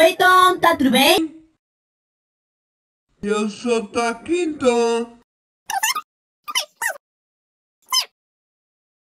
Oi Tom, tá tudo bem? Eu sou Taquinton.